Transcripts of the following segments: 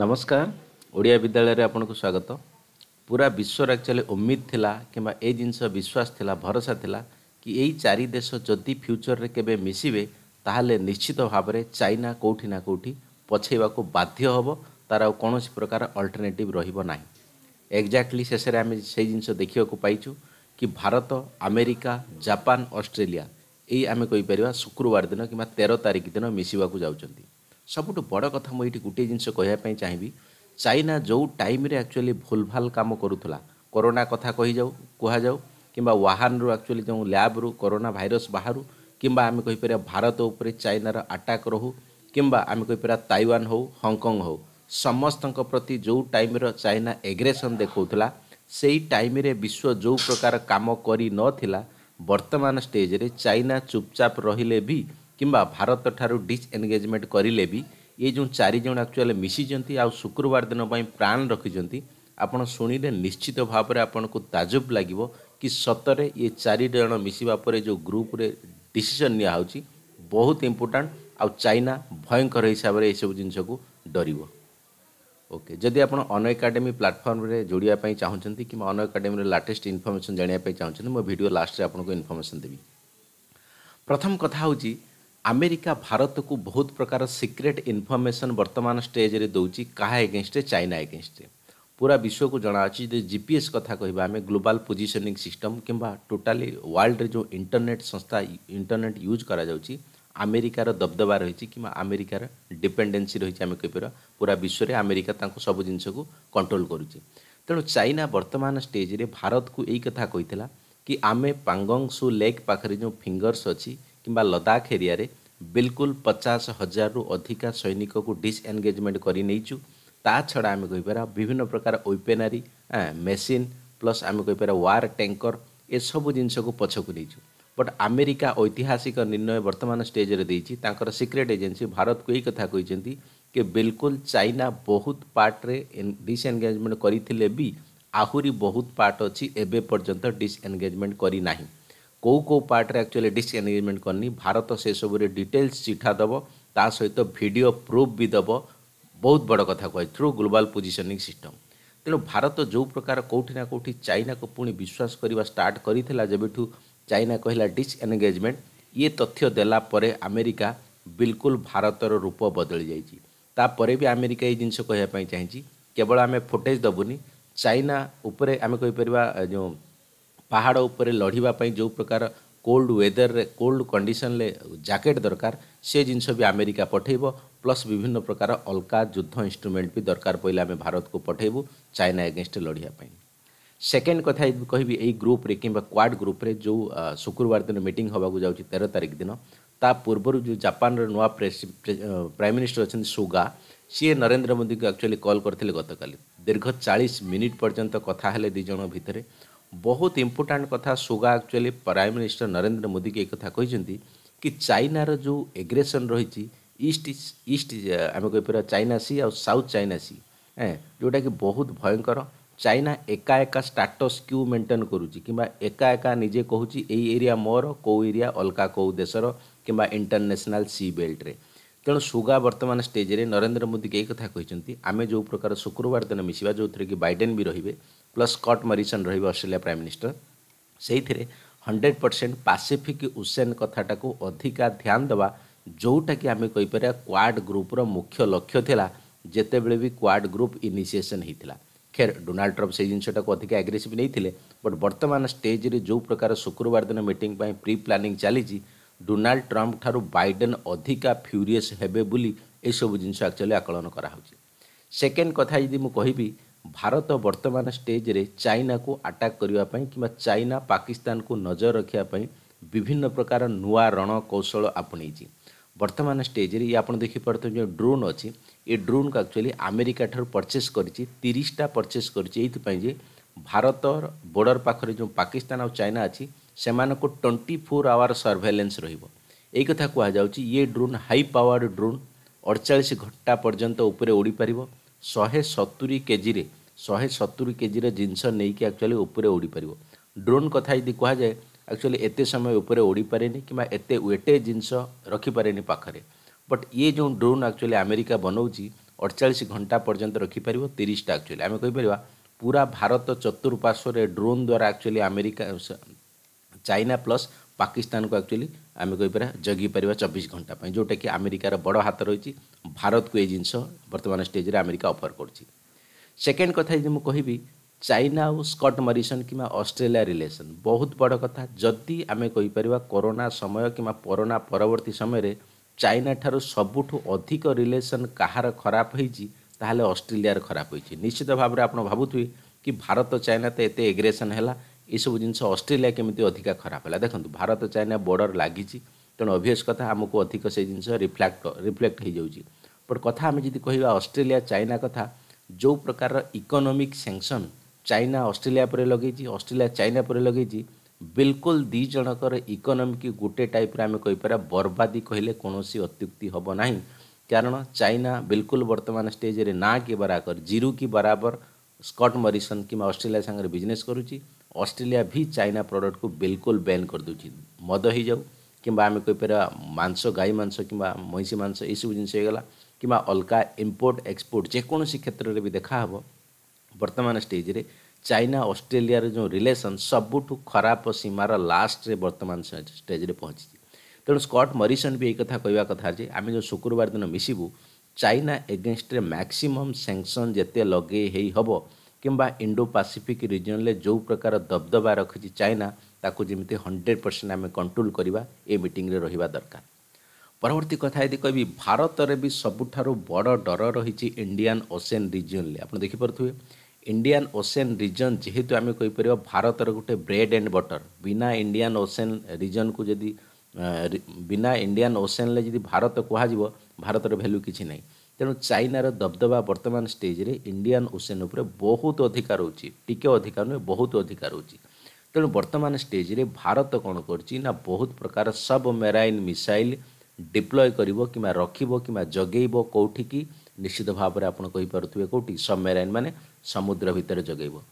ନମସ୍କାର ଓଡ଼ିଆ ବିଦ୍ୟାଳୟରେ ଆପଣଙ୍କୁ ସ୍ୱାଗତ ପୁରା ବିଶ୍ୱର ଆକ୍ଚୁଆଲି ଉମିଦ ଥିଲା କିମ୍ବା ଏଇ ଜିନିଷ ବିଶ୍ୱାସ ଥିଲା ଭରସା ଥିଲା କି ଏଇ ଚାରି ଦେଶ ଯଦି ଫ୍ୟୁଚରରେ କେବେ ମିଶିବେ ତାହେଲେ ନିଶ୍ଚିତ ଭାବରେ ଚାଇନା କେଉଁଠି ନା କେଉଁଠି ପଛେଇବାକୁ ବାଧ୍ୟ ହେବ ତା'ର ଆଉ କୌଣସି ପ୍ରକାର ଅଲ୍ଟରନେଟିଭ୍ ରହିବ ନାହିଁ ଏକ୍ଜାକ୍ଟଲି ଶେଷରେ ଆମେ ସେଇ ଜିନିଷ ଦେଖିବାକୁ ପାଇଛୁ କି ଭାରତ ଆମେରିକା ଜାପାନ ଅଷ୍ଟ୍ରେଲିଆ ଏଇ ଆମେ କହିପାରିବା ଶୁକ୍ରବାର ଦିନ କିମ୍ବା ତେର ତାରିଖ ଦିନ ମିଶିବାକୁ ଯାଉଛନ୍ତି ସବୁଠୁ ବଡ଼ କଥା ମୁଁ ଏଇଠି ଗୋଟିଏ ଜିନିଷ କହିବା ପାଇଁ ଚାହିଁବି ଚାଇନା ଯେଉଁ ଟାଇମ୍ରେ ଆକ୍ଚୁଆଲି ଭୁଲ ଭାଲ କାମ କରୁଥିଲା କରୋନା କଥା କହିଯାଉ କୁହାଯାଉ କିମ୍ବା ୱାହାନରୁ ଆକ୍ଚୁଆଲି ଯେଉଁ ଲ୍ୟାବ୍ରୁ କରୋନା ଭାଇରସ୍ ବାହାରୁ କିମ୍ବା ଆମେ କହିପାରିବା ଭାରତ ଉପରେ ଚାଇନାର ଆଟାକ୍ ରହୁ କିମ୍ବା ଆମେ କହିପାରିବା ତାଇୱାନ ହଉ ହଂକଂ ହଉ ସମସ୍ତଙ୍କ ପ୍ରତି ଯେଉଁ ଟାଇମ୍ର ଚାଇନା ଏଗ୍ରେସନ୍ ଦେଖାଉଥିଲା ସେଇ ଟାଇମ୍ରେ ବିଶ୍ୱ ଯେଉଁ ପ୍ରକାର କାମ କରିନଥିଲା ବର୍ତ୍ତମାନ ଷ୍ଟେଜ୍ରେ ଚାଇନା ଚୁପଚାପ ରହିଲେ ବି କିମ୍ବା ଭାରତଠାରୁ ଡିସ୍ଏନଗେଜମେଣ୍ଟ କରିଲେ ବି ଏ ଯେଉଁ ଚାରିଜଣ ଆକ୍ଚୁଆଲି ମିଶିଛନ୍ତି ଆଉ ଶୁକ୍ରବାର ଦିନ ପାଇଁ ପ୍ରାଣ ରଖିଛନ୍ତି ଆପଣ ଶୁଣିଲେ ନିଶ୍ଚିତ ଭାବରେ ଆପଣଙ୍କୁ ତାଜବ ଲାଗିବ କି ସତରେ ଏ ଚାରିଜଣ ମିଶିବା ପରେ ଯେଉଁ ଗ୍ରୁପ୍ରେ ଡିସିସନ୍ ନିଆହେଉଛି ବହୁତ ଇମ୍ପୋର୍ଟାଣ୍ଟ ଆଉ ଚାଇନା ଭୟଙ୍କର ହିସାବରେ ଏସବୁ ଜିନିଷକୁ ଡରିବ ଓକେ ଯଦି ଆପଣ ଅନ ଏକାଡେମୀ ପ୍ଲାଟଫର୍ମରେ ଯୋଡ଼ିବା ପାଇଁ ଚାହୁଁଛନ୍ତି କିମ୍ବା ଅନ ଏକାଡେମୀର ଲାଟେଷ୍ଟ ଇନଫର୍ମେସନ୍ ଜାଣିବା ପାଇଁ ଚାହୁଁଛନ୍ତି ମୋ ଭିଡ଼ିଓ ଲାଷ୍ଟରେ ଆପଣଙ୍କୁ ଇନଫର୍ମେସନ୍ ଦେବି ପ୍ରଥମ କଥା ହେଉଛି ଆମେରିକା ଭାରତକୁ ବହୁତ ପ୍ରକାର ସିକ୍ରେଟ୍ ଇନଫର୍ମେସନ୍ ବର୍ତ୍ତମାନ ଷ୍ଟେଜ୍ରେ ଦେଉଛି କାହା ଏଗେନଷ୍ଟରେ ଚାଇନା ଏଗେନଷ୍ଟରେ ପୁରା ବିଶ୍ୱକୁ ଜଣାଅଛି ଯଦି ଜି ପି ଏସ୍ କଥା କହିବା ଆମେ ଗ୍ଲୋବାଲ୍ ପୋଜିସନିଂ ସିଷ୍ଟମ୍ କିମ୍ବା ଟୋଟାଲି ୱାର୍ଲଡ଼ରେ ଯେଉଁ ଇଣ୍ଟରନେଟ୍ ସଂସ୍ଥା ଇଣ୍ଟରନେଟ୍ ୟୁଜ୍ କରାଯାଉଛି ଆମେରିକାର ଦବଦବା ରହିଛି କିମ୍ବା ଆମେରିକାର ଡିପେଣ୍ଡେନ୍ସି ରହିଛି ଆମେ କହିପାରିବା ପୁରା ବିଶ୍ୱରେ ଆମେରିକା ତାଙ୍କୁ ସବୁ ଜିନିଷକୁ କଣ୍ଟ୍ରୋଲ୍ କରୁଛି ତେଣୁ ଚାଇନା ବର୍ତ୍ତମାନ ଷ୍ଟେଜ୍ରେ ଭାରତକୁ ଏଇ କଥା କହିଥିଲା କି ଆମେ ପାଙ୍ଗଙ୍ଗସୁ ଲେକ୍ ପାଖରେ ଯେଉଁ ଫିଙ୍ଗର୍ସ ଅଛି କିମ୍ବା ଲଦାଖ ଏରିଆରେ ବିଲକୁଲ ପଚାଶ ହଜାରରୁ ଅଧିକା ସୈନିକକୁ ଡିସ୍ଏନଗେଜମେଣ୍ଟ କରିନେଇଛୁ ତା ଛଡ଼ା ଆମେ କହିପାରିବା ବିଭିନ୍ନ ପ୍ରକାର ୱେପେନାରୀ ମେସିନ୍ ପ୍ଲସ୍ ଆମେ କହିପାରିବା ୱାର୍ ଟ୍ୟାଙ୍କର ଏସବୁ ଜିନିଷକୁ ପଛକୁ ନେଇଛୁ ବଟ୍ ଆମେରିକା ଐତିହାସିକ ନିର୍ଣ୍ଣୟ ବର୍ତ୍ତମାନ ଷ୍ଟେଜରେ ଦେଇଛି ତାଙ୍କର ସିକ୍ରେଟ୍ ଏଜେନ୍ସି ଭାରତକୁ ଏହି କଥା କହିଛନ୍ତି କି ବିଲକୁଲ ଚାଇନା ବହୁତ ପାର୍ଟରେ ଡିସ୍ଏନଗେଜମେଣ୍ଟ କରିଥିଲେ ବି ଆହୁରି ବହୁତ ପାର୍ଟ ଅଛି ଏବେ ପର୍ଯ୍ୟନ୍ତ ଡିସ୍ଏନଗେଜମେଣ୍ଟ କରିନାହିଁ କେଉଁ କେଉଁ ପାର୍ଟରେ ଆକ୍ଚୁଆଲି ଡିସ୍ଏନଗେଜମେଣ୍ଟ କରିନି ଭାରତ ସେସବୁରେ ଡିଟେଲ୍ସ ଚିଠା ଦେବ ତା ସହିତ ଭିଡ଼ିଓ ପ୍ରୁଫ୍ ବି ଦେବ ବହୁତ ବଡ଼ କଥା କହେ ଥ୍ରୁ ଗ୍ଲୋବାଲ୍ ପୋଜିସନିଂ ସିଷ୍ଟମ୍ ତେଣୁ ଭାରତ ଯେଉଁ ପ୍ରକାର କେଉଁଠି ନା କେଉଁଠି ଚାଇନାକୁ ପୁଣି ବିଶ୍ୱାସ କରିବା ଷ୍ଟାର୍ଟ କରିଥିଲା ଯେବେଠୁ ଚାଇନା କହିଲା ଡିସ୍ଏନଗେଜମେଣ୍ଟ ଇଏ ତଥ୍ୟ ଦେଲା ପରେ ଆମେରିକା ବିଲକୁଲ ଭାରତର ରୂପ ବଦଳି ଯାଇଛି ତାପରେ ବି ଆମେରିକା ଏଇ ଜିନିଷ କହିବା ପାଇଁ ଚାହିଁଛି କେବଳ ଆମେ ଫୁଟେଜ୍ ଦେବୁନି ଚାଇନା ଉପରେ ଆମେ କହିପାରିବା ଯେଉଁ पहाड़ उपर लड़ापी जो प्रकार कोल्ड वेदर रे कोल्ड कंडीशन रे जैकेट दरकार से जिनस भी आमेरिका पठेब प्लस विभिन्न प्रकार अलका युद्ध इन्स्ट्रुमेंट भी दरकार पड़े आम भारत को पठेबू चाइना एगेस्ट लड़ापी सेकेंड कथ कह ग्रुप क्वाड ग्रुप जो शुक्रवार दिन मीट हो तेरह तारीख दिन ता पूर्वर जो जापान नुआ प्राइम मिनिस्टर अच्छा सुगा सी नरेन्द्र मोदी को एक्चुअली कल करते गत काली दीर्घ चालीस मिनिट पर्यंत कथा दिज भितर ବହୁତ ଇମ୍ପୋର୍ଟାଣ୍ଟ କଥା ସୁଗା actually prime minister Narendra Modi ଏ କଥା କହିଛନ୍ତି କି ଚାଇନାର ଯେଉଁ ଏଗ୍ରେସନ୍ ରହିଛି ଇଷ୍ଟ ଇଷ୍ଟ ଆମେ କହିପାରିବା ଚାଇନା ସି ଆଉ ସାଉଥ୍ ଚାଇନା ସି ଏଁ ଯେଉଁଟାକି ବହୁତ ଭୟଙ୍କର ଚାଇନା ଏକା ଏକା ଷ୍ଟାଟସ୍ କ୍ୟୁ ମେଣ୍ଟେନ୍ କରୁଛି କିମ୍ବା ଏକା ଏକା ନିଜେ କହୁଛି ଏଇ ଏରିଆ ମୋର କେଉଁ ଏରିଆ ଅଲଗା କେଉଁ ଦେଶର କିମ୍ବା ଇଣ୍ଟରନ୍ୟାସନାଲ୍ ସି ବେଲ୍ଟରେ ତେଣୁ ସୁଗା ବର୍ତ୍ତମାନ ଷ୍ଟେଜ୍ରେ ନରେନ୍ଦ୍ର ମୋଦି ଏଇ କଥା କହିଛନ୍ତି ଆମେ ଯେଉଁ ପ୍ରକାର ଶୁକ୍ରବାର ଦିନ ମିଶିବା ଯେଉଁଥିରେ କି ବାଇଡେନ୍ ବି ରହିବେ ପ୍ଲସ୍ ସ୍କଟ୍ ମରିସନ୍ ରହିବେ ଅଷ୍ଟ୍ରେଲିଆ ପ୍ରାଇମ୍ ମିନିଷ୍ଟର ସେଇଥିରେ ହଣ୍ଡ୍ରେଡ଼ ପରସେଣ୍ଟ ପାସିଫିକ୍ ଓସିଆନ୍ କଥାଟାକୁ ଅଧିକା ଧ୍ୟାନ ଦେବା ଯେଉଁଟାକି ଆମେ କହିପାରିବା କ୍ୱାଡ୍ ଗ୍ରୁପ୍ର ମୁଖ୍ୟ ଲକ୍ଷ୍ୟ ଥିଲା ଯେତେବେଳେ ବି କ୍ୱାଡ୍ ଗ୍ରୁପ୍ ଇନିସିଏସନ୍ ହେଇଥିଲା ଖେର ଡୋନାଲ୍ଡ ଟ୍ରମ୍ପ ସେଇ ଜିନିଷଟାକୁ ଅଧିକା ଆଗ୍ରେସିଭ୍ ନେଇଥିଲେ ବଟ୍ ବର୍ତ୍ତମାନ ଷ୍ଟେଜ୍ରେ ଯେଉଁ ପ୍ରକାର ଶୁକ୍ରବାର ଦିନ ମିଟିଂ ପାଇଁ ପ୍ରି ପ୍ଲାନିଂ ଚାଲିଛି ଡୋନାଲ୍ଡ ଟ୍ରମ୍ପ ଠାରୁ ବାଇଡେନ୍ ଅଧିକା ଫ୍ୟୁରିୟସ୍ ହେବେ ବୋଲି ଏସବୁ ଜିନିଷ ଆକ୍ଚୁଆଲି ଆକଳନ କରାହେଉଛି ସେକେଣ୍ଡ କଥା ଯଦି ମୁଁ କହିବି ଭାରତ ବର୍ତ୍ତମାନ ଷ୍ଟେଜ୍ରେ ଚାଇନାକୁ ଆଟାକ୍ କରିବା ପାଇଁ କିମ୍ବା ଚାଇନା ପାକିସ୍ତାନକୁ ନଜର ରଖିବା ପାଇଁ ବିଭିନ୍ନ ପ୍ରକାର ନୂଆ ରଣ କୌଶଳ ଆପଣେଇଛି ବର୍ତ୍ତମାନ ଷ୍ଟେଜ୍ରେ ଇଏ ଆପଣ ଦେଖିପାରୁଥିବେ ଯେଉଁ ଡ୍ରୋନ୍ ଅଛି ଏ ଡ୍ରୋନ୍କୁ ଆକ୍ଚୁଆଲି ଆମେରିକା ଠାରୁ ପରଚେସ୍ କରିଛି ତିରିଶଟା ପରଚେସ୍ କରିଛି ଏଇଥିପାଇଁ ଯେ ଭାରତ ବର୍ଡ଼ର ପାଖରେ ଯେଉଁ ପାକିସ୍ତାନ ଆଉ ଚାଇନା ଅଛି ସେମାନଙ୍କୁ ଟ୍ୱେଣ୍ଟି ଫୋର୍ ଆୱାର ସର୍ଭେଲାନ୍ସ ରହିବ ଏଇ କଥା କୁହାଯାଉଛି ଇଏ ଡ୍ରୋନ୍ ହାଇ ପାୱାର୍ଡ଼ ଡ୍ରୋନ୍ ଅଡ଼ଚାଳିଶ ଘଣ୍ଟା ପର୍ଯ୍ୟନ୍ତ ଉପରେ ଉଡ଼ିପାରିବ ଶହେ ସତୁରି କେଜିରେ ଶହେ ସତୁରି କେଜିର ଜିନିଷ ନେଇକି ଆକ୍ଚୁଆଲି ଉପରେ ଉଡ଼ିପାରିବ ଡ୍ରୋନ୍ କଥା ଯଦି କୁହାଯାଏ ଆକ୍ଚୁଆଲି ଏତେ ସମୟ ଉପରେ ଉଡ଼ିପାରେନି କିମ୍ବା ଏତେ ୱେଟେ ଜିନିଷ ରଖିପାରେନି ପାଖରେ ବଟ୍ ଇଏ ଯେଉଁ ଡ୍ରୋନ୍ ଆକ୍ଚୁଆଲି ଆମେରିକା ବନାଉଛି ଅଠଚାଳିଶ ଘଣ୍ଟା ପର୍ଯ୍ୟନ୍ତ ରଖିପାରିବ ତିରିଶଟା ଆକ୍ଚୁଆଲି ଆମେ କହିପାରିବା ପୁରା ଭାରତ ଚତୁଃପାର୍ଶ୍ୱରେ ଡ୍ରୋନ୍ ଦ୍ୱାରା ଆକ୍ଚୁଆଲି ଆମେରିକା ଚାଇନା ପ୍ଲସ୍ ପାକିସ୍ତାନକୁ ଆକ୍ଚୁଆଲି ଆମେ କହିପାରିବା ଜଗିପାରିବା ଚବିଶ ଘଣ୍ଟା ପାଇଁ ଯେଉଁଟାକି ଆମେରିକାର ବଡ଼ ହାତ ରହିଛି ଭାରତକୁ ଏ ଜିନିଷ ବର୍ତ୍ତମାନ ଷ୍ଟେଜ୍ରେ ଆମେରିକା ଅଫର୍ କରୁଛି ସେକେଣ୍ଡ କଥା ଯଦି ମୁଁ କହିବି ଚାଇନା ଆଉ ସ୍କଟ୍ ମରିସନ୍ କିମ୍ବା ଅଷ୍ଟ୍ରେଲିଆ ରିଲେସନ୍ ବହୁତ ବଡ଼ କଥା ଯଦି ଆମେ କହିପାରିବା କରୋନା ସମୟ କିମ୍ବା କରୋନା ପରବର୍ତ୍ତୀ ସମୟରେ ଚାଇନାଠାରୁ ସବୁଠୁ ଅଧିକ ରିଲେସନ୍ କାହାର ଖରାପ ହୋଇଛି ତାହେଲେ ଅଷ୍ଟ୍ରେଲିଆର ଖରାପ ହୋଇଛି ନିଶ୍ଚିତ ଭାବରେ ଆପଣ ଭାବୁଥିବେ କି ଭାରତ ଚାଇନା ତ ଏତେ ଏଗ୍ରେସନ୍ ହେଲା ଏସବୁ ଜିନିଷ ଅଷ୍ଟ୍ରେଲିଆ କେମିତି ଅଧିକା ଖରାପ ହେଲା ଦେଖନ୍ତୁ ଭାରତ ଚାଇନା ବର୍ଡ଼ର ଲାଗିଛି ତେଣୁ ଅଭିୟସ୍ କଥା ଆମକୁ ଅଧିକ ସେ ଜିନିଷ ରିଫ୍ଲାକ୍ଟ ରିଫ୍ଲେକ୍ଟ ହୋଇଯାଉଛି ବଟ୍ କଥା ଆମେ ଯଦି କହିବା ଅଷ୍ଟ୍ରେଲିଆ ଚାଇନା କଥା ଯେଉଁ ପ୍ରକାରର ଇକୋନୋମିକ୍ ସେଙ୍କସନ୍ ଚାଇନା ଅଷ୍ଟ୍ରେଲିଆ ଉପରେ ଲଗେଇଛି ଅଷ୍ଟ୍ରେଲିଆ ଚାଇନା ଉପରେ ଲଗେଇଛି ବିଲକୁଲ ଦୁଇ ଜଣଙ୍କର ଇକୋନୋମିକ୍ ଗୋଟେ ଟାଇପ୍ର ଆମେ କହିପାରିବା ବର୍ବାଦୀ କହିଲେ କୌଣସି ଅତ୍ୟୁକ୍ତି ହେବ ନାହିଁ କାରଣ ଚାଇନା ବିଲକୁଲ ବର୍ତ୍ତମାନ ଷ୍ଟେଜ୍ରେ ନା କି ବରାବର ଜିରୁ କି ବରାବର ସ୍କଟ୍ ମରିସନ୍ କିମ୍ବା ଅଷ୍ଟ୍ରେଲିଆ ସାଙ୍ଗରେ ବିଜନେସ୍ କରୁଛି ଅଷ୍ଟ୍ରେଲିଆ ଭି ଚାଇନା ପ୍ରଡ଼କ୍ଟକୁ ବିଲକୁଲ ବ୍ୟାନ୍ କରିଦେଉଛି ମଦ ହେଇଯାଉ କିମ୍ବା ଆମେ କହିପାରିବା ମାଂସ ଗାଈ ମାଂସ କିମ୍ବା ମଇଁଷି ମାଂସ ଏଇସବୁ ଜିନିଷ ହେଇଗଲା କିମ୍ବା ଅଲଗା ଇମ୍ପୋର୍ଟ ଏକ୍ସପୋର୍ଟ ଯେକୌଣସି କ୍ଷେତ୍ରରେ ବି ଦେଖାହେବ ବର୍ତ୍ତମାନ ଷ୍ଟେଜ୍ରେ ଚାଇନା ଅଷ୍ଟ୍ରେଲିଆର ଯେଉଁ ରିଲେସନ୍ ସବୁଠୁ ଖରାପ ସୀମାର ଲାଷ୍ଟରେ ବର୍ତ୍ତମାନ ଷ୍ଟେଜ୍ରେ ପହଞ୍ଚିଛି ତେଣୁ ସ୍କଟ୍ ମରିସନ୍ ବି ଏଇ କଥା କହିବା କଥା ଯେ ଆମେ ଯେଉଁ ଶୁକ୍ରବାର ଦିନ ମିଶିବୁ ଚାଇନା ଏଗେନଷ୍ଟରେ ମ୍ୟାକ୍ସିମମ୍ ସେଙ୍କସନ୍ ଯେତେ ଲଗେଇ ହେଇ ହେବ କିମ୍ବା ଇଣ୍ଡୋ ପାସିଫିକ୍ ରିଜିଅନ୍ରେ ଯେଉଁ ପ୍ରକାର ଦବଦବା ରଖିଛି ଚାଇନା ତାକୁ ଯେମିତି ହଣ୍ଡ୍ରେଡ଼ ପରସେଣ୍ଟ ଆମେ କଣ୍ଟ୍ରୋଲ କରିବା ଏ ମିଟିଂରେ ରହିବା ଦରକାର ପରବର୍ତ୍ତୀ କଥା ଯଦି କହିବି ଭାରତରେ ବି ସବୁଠାରୁ ବଡ଼ ଡର ରହିଛି ଇଣ୍ଡିଆନ୍ ଓସେନ୍ ରିଜିଅନ୍ରେ ଆପଣ ଦେଖିପାରୁଥିବେ ଇଣ୍ଡିଆନ୍ ଓସେନ୍ ରିଜନ୍ ଯେହେତୁ ଆମେ କହିପାରିବା ଭାରତର ଗୋଟେ ବ୍ରେଡ୍ ଆଣ୍ଡ ବଟର୍ ବିନା ଇଣ୍ଡିଆନ୍ ଓସେନ୍ ରିଜନ୍କୁ ଯଦି ବିନା ଇଣ୍ଡିଆନ୍ ଓସେନ୍ରେ ଯଦି ଭାରତ କୁହାଯିବ ଭାରତର ଭ୍ୟାଲ୍ୟୁ କିଛି ନାହିଁ ତେଣୁ ଚାଇନାର ଦବଦବା ବର୍ତ୍ତମାନ ଷ୍ଟେଜ୍ରେ ଇଣ୍ଡିଆନ୍ ଓସେନ୍ ଉପରେ ବହୁତ ଅଧିକା ରହୁଛି ଟିକେ ଅଧିକା ନୁହେଁ ବହୁତ ଅଧିକା ରହୁଛି ତେଣୁ ବର୍ତ୍ତମାନ ଷ୍ଟେଜ୍ରେ ଭାରତ କ'ଣ କରୁଛି ନା ବହୁତ ପ୍ରକାର ସବ୍ ମେରାଇନ୍ ମିସାଇଲ୍ ଡିପ୍ଲୟ କରିବ କିମ୍ବା ରଖିବ କିମ୍ବା ଜଗେଇବ କେଉଁଠିକି ନିଶ୍ଚିତ ଭାବରେ ଆପଣ କହିପାରୁଥିବେ କେଉଁଠି ସବ୍ ମେରାଇନ୍ ମାନେ ସମୁଦ୍ର ଭିତରେ ଜଗେଇବ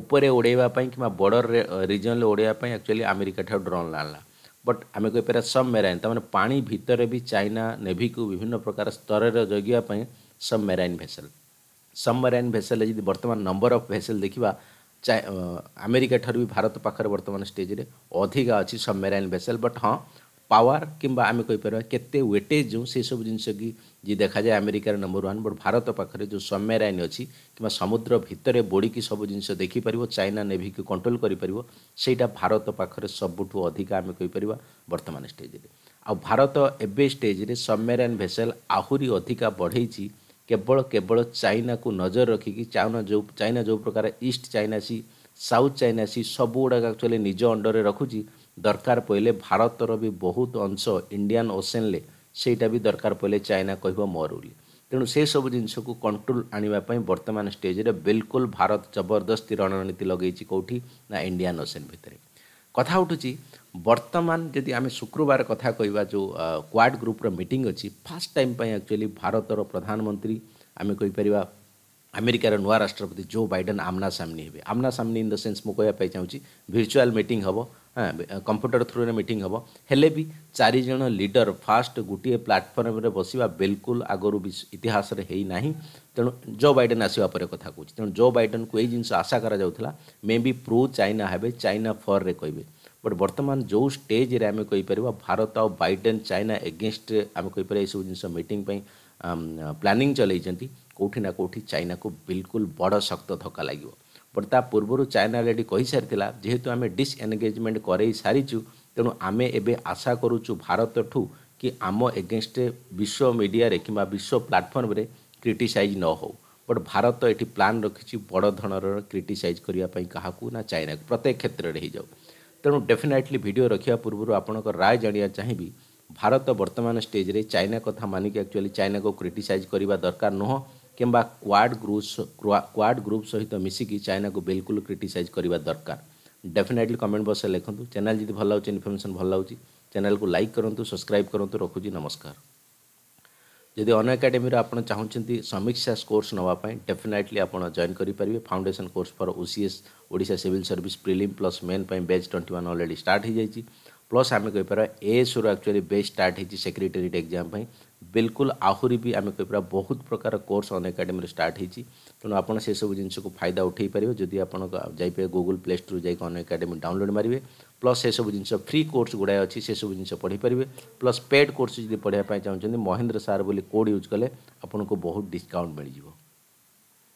ଉପରେ ଉଡ଼େଇବା ପାଇଁ କିମ୍ବା ବର୍ଡ଼ର ରିଜନରେ ଉଡ଼େଇବା ପାଇଁ ଆକ୍ଚୁଆଲି ଆମେରିକାଠାରୁ ଡ୍ରୋନ୍ ଆଣିଲା ବଟ୍ ଆମେ କହିପାରିବା ସବମେରାଇନ୍ ତା'ମାନେ ପାଣି ଭିତରେ ବି ଚାଇନା ନେଭିକୁ ବିଭିନ୍ନ ପ୍ରକାର ସ୍ତରରେ ଜଗିବା ପାଇଁ ସବମେରାଇନ୍ ଭେସେଲ୍ ସବମେରାଇନ୍ ଭେସେଲ୍ ଯଦି ବର୍ତ୍ତମାନ ନମ୍ବର ଅଫ୍ ଭେସେଲ୍ ଦେଖିବା ଆମେରିକା ଠାରୁ ବି ଭାରତ ପାଖରେ ବର୍ତ୍ତମାନ ଷ୍ଟେଜ୍ରେ ଅଧିକା ଅଛି ସବମେରାଇନ୍ ଭେସେଲ୍ ବଟ୍ ହଁ পাওয়ার কিংবা আমি କହିପାରିବା କେତେ ୱେଟେଜ୍ ଯେଉଁ ସେସବୁ ଜିନିଷ କି ଯିଏ ଦେଖାଯାଏ ଆମେରିକାର ନମ୍ବର ୱାନ୍ ବଟ୍ ଭାରତ ପାଖରେ ଯେଉଁ ସୌମ୍ୟ ଆଇନ ଅଛି କିମ୍ବା ସମୁଦ୍ର ଭିତରେ ବୋଡ଼ିକି ସବୁ ଜିନିଷ ଦେଖିପାରିବ ଚାଇନା ନେଭିକୁ କଣ୍ଟ୍ରୋଲ୍ କରିପାରିବ ସେଇଟା ଭାରତ ପାଖରେ ସବୁଠୁ ଅଧିକା ଆମେ କହିପାରିବା ବର୍ତ୍ତମାନ ଷ୍ଟେଜ୍ରେ ଆଉ ଭାରତ ଏବେ ଷ୍ଟେଜ୍ରେ ସବ୍ମେରାଇନ୍ ଭେସେଲ୍ ଆହୁରି ଅଧିକା ବଢ଼େଇଛି କେବଳ କେବଳ ଚାଇନାକୁ ନଜର ରଖିକି ଚାଇନା ଯେଉଁ ଚାଇନା ଯେଉଁ ପ୍ରକାର east China sea south China sea ସବୁଗୁଡ଼ାକ ଆକ୍ଚୁଆଲି ନିଜ ଅଣ୍ଡରରେ ରଖୁଛି ଦରକାର ପଡ଼ିଲେ ଭାରତର ବି ବହୁତ ଅଂଶ ଇଣ୍ଡିଆନ୍ ଓସେନ୍ରେ ସେଇଟା ବି ଦରକାର ପଡ଼ିଲେ ଚାଇନା କହିବ ମୋର ବୋଲି ତେଣୁ ସେସବୁ ଜିନିଷକୁ କଣ୍ଟ୍ରୋଲ୍ ଆଣିବା ପାଇଁ ବର୍ତ୍ତମାନ ଷ୍ଟେଜ୍ରେ ବିଲକୁଲ ଭାରତ ଜବରଦସ୍ତି ରଣନୀତି ଲଗେଇଛି କେଉଁଠି ନା ଇଣ୍ଡିଆନ୍ ଓସେନ୍ ଭିତରେ କଥା ଉଠୁଛି ବର୍ତ୍ତମାନ ଯଦି ଆମେ ଶୁକ୍ରବାର କଥା କହିବା ଯେଉଁ କ୍ୱାଡ଼ ଗ୍ରୁପ୍ର ମିଟିଂ ଅଛି ଫାର୍ଷ୍ଟ ଟାଇମ୍ ପାଇଁ ଆକ୍ଚୁଆଲି ଭାରତର ପ୍ରଧାନମନ୍ତ୍ରୀ ଆମେ କହିପାରିବା ଆମେରିକାର ନୂଆ ରାଷ୍ଟ୍ରପତି ଜୋ ବାଇଡେନ୍ ଆମ୍ନା ସାମ୍ନି ହେବେ ଆମ୍ନା ସାମ୍ନି ଇନ୍ ଦ ସେନ୍ସ ମୁଁ କହିବା ପାଇଁ ଚାହୁଁଛି ଭିର୍ଚୁଆଲ୍ ମିଟିଂ ହେବ হ্যাঁ କମ୍ପ୍ୟୁଟର ଥ୍ରୁରେ ମିଟିଂ ହେବ ହେଲେ ବି ଚାରିଜଣ ଲିଡର ଫାଷ୍ଟ ଗୋଟିଏ ପ୍ଲାଟଫର୍ମରେ ବସିବା ବିଲକୁଲ ଆଗରୁ ଇତିହାସରେ ହେଇନାହିଁ ତେଣୁ ଜୋ ବାଇଡେନ୍ ଆସିବା ପରେ କଥା କହୁଛି ତେଣୁ ଜୋ ବାଇଡେନ୍କୁ ଏଇ ଜିନିଷ ଆଶା କରାଯାଉଥିଲା ମେ ବି ପ୍ରୋ ଚାଇନା ହେବେ ଚାଇନା ଫର୍ରେ କହିବେ ବଟ୍ ବର୍ତ୍ତମାନ ଯେଉଁ ଷ୍ଟେଜ୍ରେ ଆମେ କହିପାରିବା ଭାରତ ଆଉ ବାଇଡେନ୍ ଚାଇନା ଏଗେନଷ୍ଟ ଆମେ କହିପାରିବା ଏଇସବୁ ଜିନିଷ ମିଟିଂ ପାଇଁ ପ୍ଲାନିଂ ଚଲେଇଛନ୍ତି କେଉଁଠି ନା କେଉଁଠି ଚାଇନାକୁ ବିଲକୁଲ ବଡ଼ ଶକ୍ତ ଧକ୍କା ଲାଗିବ ବଟ୍ ତା ପୂର୍ବରୁ ଚାଇନା ଅଲରେଡ଼ି କହିସାରିଥିଲା ଯେହେତୁ ଆମେ ଡିସ୍ଏନଗେଜମେଣ୍ଟ କରାଇ ସାରିଛୁ ତେଣୁ ଆମେ ଏବେ ଆଶା କରୁଛୁ ଭାରତଠୁ କି ଆମ ଏଗେନଷ୍ଟ ବିଶ୍ୱ ମିଡ଼ିଆରେ କିମ୍ବା ବିଶ୍ୱ ପ୍ଲାଟଫର୍ମରେ କ୍ରିଟିସାଇଜ୍ ନ ହେଉ ବଟ୍ ଭାରତ ଏଠି ପ୍ଲାନ୍ ରଖିଛି ବଡ଼ ଧରଣର କ୍ରିଟିସାଇଜ୍ କରିବା ପାଇଁ କାହାକୁ ନା ଚାଇନାକୁ ପ୍ରତ୍ୟେକ କ୍ଷେତ୍ରରେ ହୋଇଯାଉ ତେଣୁ ଡେଫିନାଇଟଲି ଭିଡ଼ିଓ ରଖିବା ପୂର୍ବରୁ ଆପଣଙ୍କ ରାୟ ଜାଣିବା ଚାହିଁବି ଭାରତ ବର୍ତ୍ତମାନ ଷ୍ଟେଜ୍ରେ ଚାଇନା କଥା ମାନିକି ଆକ୍ଚୁଆଲି ଚାଇନାକୁ କ୍ରିଟିସାଇଜ୍ କରିବା ଦରକାର ନୁହଁ किंवा क्वाड ग्रुप क्वाड ग्रुप सहित मिसिक चाइना को बिल्कुल क्रिटिसाइज करवा दरकार डेफिनेटली कमेंट बक्स में लिखुद चैनल जी भल लगे इनफर्मेसन भल लगे चैनल को लाइक करूँ सब्सक्राइब करूँ रखुजी नमस्कार जदि अन एकाडेमी आपड़ चाहूँ समीक्षा कोर्स नापी डेफिनेटली आप जॉन करेंगे फाउंडेसन कोर्स फर ओसीएस सी ओडा civil service prelim plus main batch twenty one already start plus आम कहीं कहीपर एस रु actually best start secretariat exam बिल्कुल आहुरी भी आम कह बहुत प्रकार कोर्स अनएकाडेमी स्टार्ट तेनाली से सब जिनस फायदा उठे पारे जदि आप गुगुल प्ले स्टोर जाकाडेमी डाउनलोड मारे प्लस से सब जिस फ्री कोर्स गुड़ाए अच्छी से सब जिस पढ़ी पारे प्लस पेड कोर्स जब पढ़ाई चाहते महेन्द्र सार बोली कोड यूज कले आपको बहुत डिस्काउंट मिल जाव